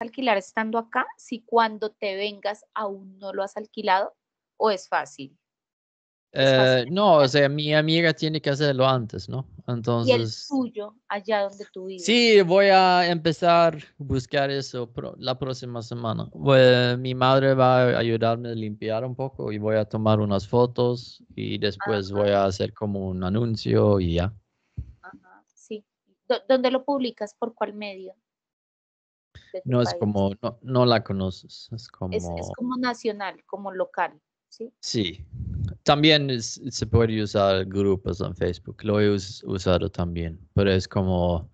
alquilar estando acá si cuando te vengas aún no lo has alquilado o es fácil? Eh, no, o sea, mi amiga tiene que hacerlo antes, ¿no? Entonces. Y el suyo, allá donde tú vives. Sí, voy a empezar a buscar eso la próxima semana. mi madre va a ayudarme a limpiar un poco y voy a tomar unas fotos y después voy a hacer como un anuncio y ya. sí. ¿Dónde lo publicas? ¿Por cuál medio? no es como, no, la conoces, es como... Es, como nacional, como local, ¿sí? Sí. También se puede usar grupos en Facebook, lo he usado también, pero es como,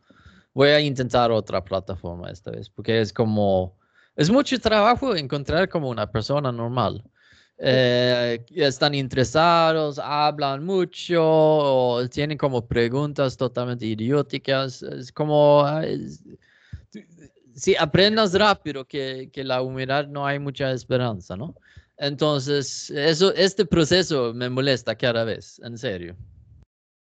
voy a intentar otra plataforma esta vez, porque es como, es mucho trabajo encontrar como una persona normal. Eh, están interesados, hablan mucho, tienen como preguntas totalmente idioticas. Es como, ah, Sí, aprendas rápido que, que, la humedad no hay mucha esperanza, ¿no? Entonces, eso, este proceso me molesta cada vez, en serio.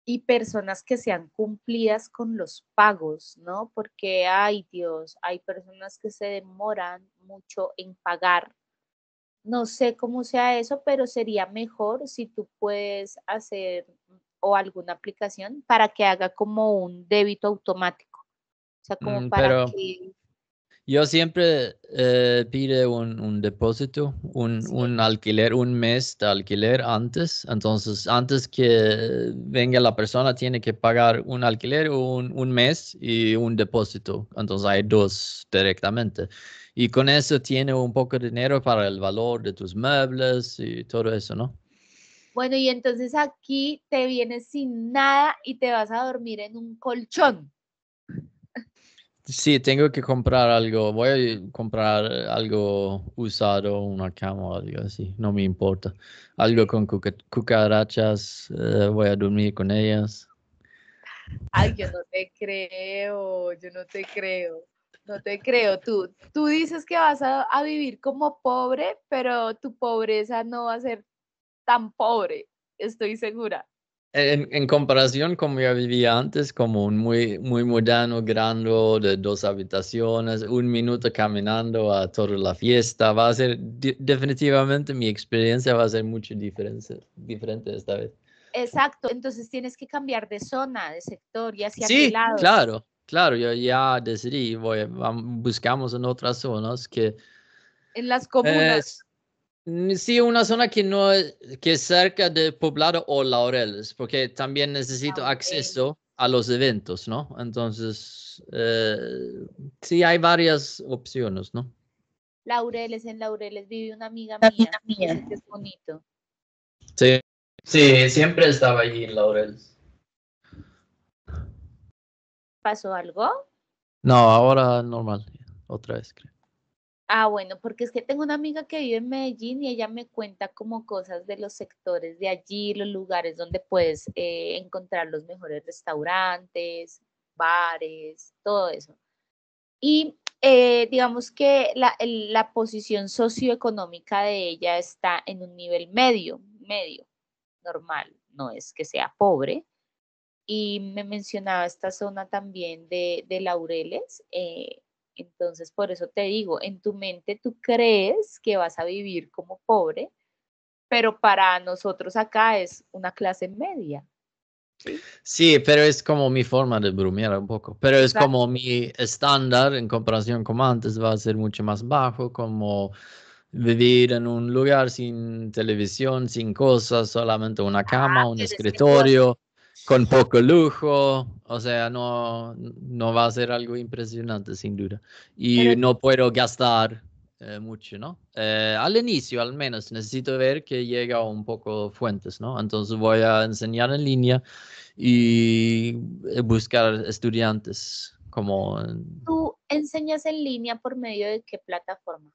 Y personas que sean cumplidas con los pagos, ¿no? Porque, ay Dios, hay personas que se demoran mucho en pagar. No sé cómo sea eso, pero sería mejor si tú puedes hacer o alguna aplicación para que haga como un débito automático. O sea, como mm, para que yo siempre pido eh, pide un, depósito, un, alquiler, un mes de alquiler antes. Entonces, antes que venga la persona, tiene que pagar un alquiler, un, un mes y un depósito. Entonces, hay dos directamente. Y con eso tiene un poco de dinero para el valor de tus muebles y todo eso, ¿no? Bueno, y entonces aquí te vienes sin nada y te vas a dormir en un colchón. Sí, tengo que comprar algo. Voy a comprar algo usado, una cama o algo así. No me importa. Algo con cucarachas. Eh, voy a dormir con ellas. Ay, yo no te creo. Yo no te creo. No te creo. Tú, tú dices que vas a vivir como pobre, pero tu pobreza no va a ser tan pobre. Estoy segura en, en, comparación como yo vivía antes, como un muy, muy moderno, grande, de dos habitaciones, un minuto caminando a toda la fiesta, va a ser definitivamente mi experiencia va a ser mucho diferente, diferente esta vez. Exacto, entonces tienes que cambiar de zona, de sector y hacia qué lado. Claro, claro, yo ya decidí, buscamos en otras zonas que... En las comunas. Mm, sí, una zona que no que es cerca de Poblado o Laureles, porque también necesito ah, acceso a los eventos, ¿no? Entonces, eh, sí hay varias opciones, ¿no? Laureles, en Laureles vive una amiga mía, mía. es bonito. Sí, sí, siempre estaba allí en Laureles. ¿Pasó algo? No, ahora normal, otra vez creo. Ah, bueno, porque es que tengo una amiga que vive en Medellín y ella me cuenta como cosas de los sectores de allí, los lugares donde puedes eh, encontrar los mejores restaurantes, bares, todo eso. Y eh, digamos que la, posición socioeconómica de ella está en un nivel medio, medio, normal, no es que sea pobre. Y me mencionaba esta zona también de, de Laureles. Eh, entonces, por eso te digo, en tu mente tú crees que vas a vivir como pobre, pero para nosotros acá es una clase media. Sí, pero es como mi forma de bromear un poco, pero es como mi estándar en comparación con antes va a ser mucho más bajo, como vivir en un lugar sin televisión, sin cosas, solamente una ah, cama, un escritorio con poco lujo, o sea, no, no va a ser algo impresionante sin duda. Y no puedo gastar eh, mucho, ¿no? Eh, al inicio al menos necesito ver que llega un poco fuentes, ¿no? Entonces voy a enseñar en línea y eh, buscar estudiantes como... ¿Tú enseñas en línea por medio de qué plataforma?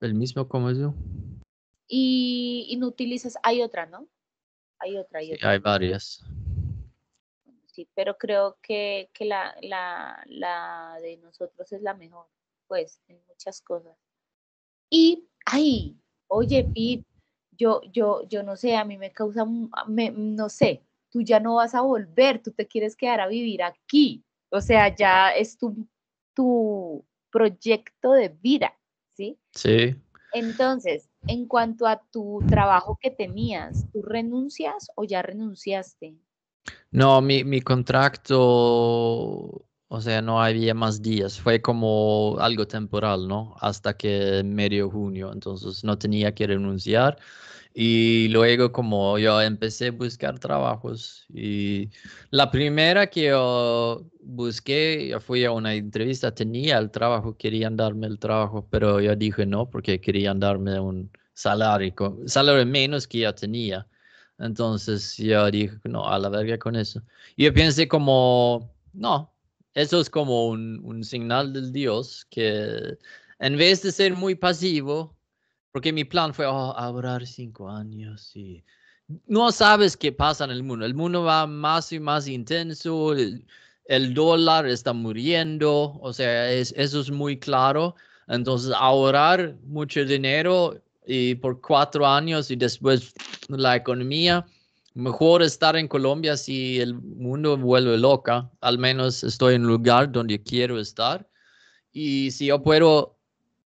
El mismo como yo. y no utilizas, hay otra, ¿no? hay otra. hay varias. Sí, pero creo que, la, de nosotros es la mejor, pues, en muchas cosas. Y, ay, oye, Pip yo, yo, yo no sé, a mí me causa, no sé, tú ya no vas a volver, tú te quieres quedar a vivir aquí. O sea, ya es tu, tu proyecto de vida, ¿sí? Sí. Entonces, en cuanto a tu trabajo que tenías, ¿tú renuncias o ya renunciaste? No, mi, mi contrato, o sea, no había más días, fue como algo temporal, ¿no? Hasta que medio junio, entonces no tenía que renunciar y luego como yo empecé a buscar trabajos y la primera que yo busqué, yo fui a una entrevista, tenía el trabajo, querían darme el trabajo, pero yo dije no porque querían darme un salario, salario menos que yo tenía. Entonces yo dije, no, a la verga con eso. yo pensé como, no, eso es como un, un, señal del Dios que en vez de ser muy pasivo, porque mi plan fue oh, ahorrar cinco años y no sabes qué pasa en el mundo. El mundo va más y más intenso, el, dólar está muriendo, o sea, eso es muy claro. Entonces, ahorrar mucho dinero y por cuatro años y después la economía, mejor estar en Colombia si el mundo vuelve loca. Al menos estoy en un lugar donde quiero estar. Y si yo puedo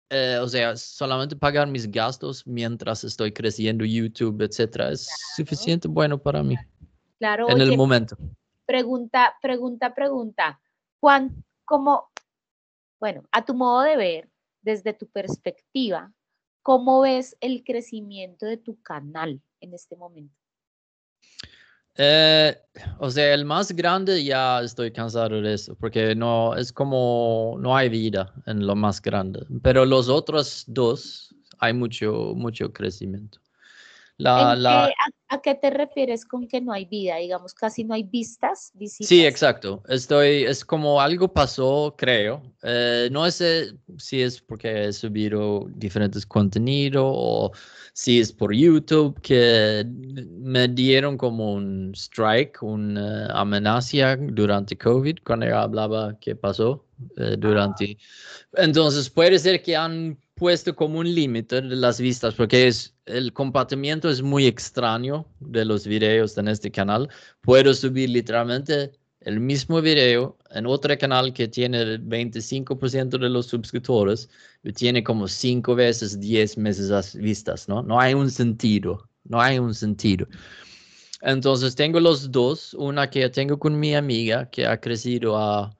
eh, o sea, solamente pagar mis gastos mientras estoy creciendo YouTube, etcétera, es suficiente bueno para mí. Claro. En el momento. Pregunta, pregunta, pregunta. Juan, ¿cómo, bueno, a tu modo de ver, desde tu perspectiva, cómo ves el crecimiento de tu canal en este momento? Eh, o sea, el más grande ya estoy cansado de eso, porque no es como no hay vida en lo más grande. Pero los otros dos hay mucho, mucho crecimiento. La, a, qué te refieres con que no hay vida? Digamos, casi no hay vistas, Sí, exacto. Estoy, es como algo pasó, creo. Eh, no sé si es porque he subido diferentes contenidos o si es por YouTube que me dieron como un strike, una amenaza durante COVID, cuando hablaba qué pasó eh, durante. Ah. Entonces puede ser que han puesto como un límite de las vistas porque es, el compartimiento es muy extraño de los videos en este canal. Puedo subir literalmente el mismo video en otro canal que tiene el 25% de los suscriptores y tiene como 5 veces 10 meses las vistas, ¿no? No hay un sentido, no hay un sentido. Entonces tengo los dos, una que tengo con mi amiga que ha crecido a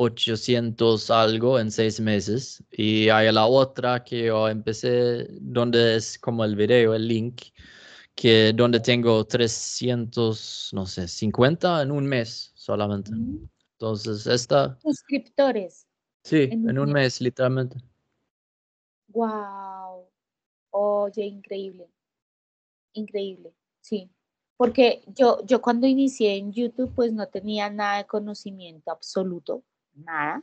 800 algo en seis meses. Y hay la otra que yo empecé, donde es como el video, el link, que donde tengo 300, no sé, 50 en un mes solamente. Mm. Entonces, esta... Suscriptores. Sí, en, un mes, literalmente. Wow. Oye, increíble. Increíble, sí. Porque yo, yo cuando inicié en YouTube, pues no tenía nada de conocimiento absoluto nada.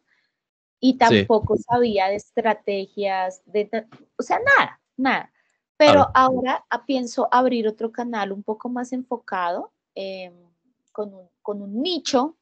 Y tampoco sabía de estrategias, de, o sea, nada, nada. Pero ahora pienso abrir otro canal un poco más enfocado, em, con, un, con un nicho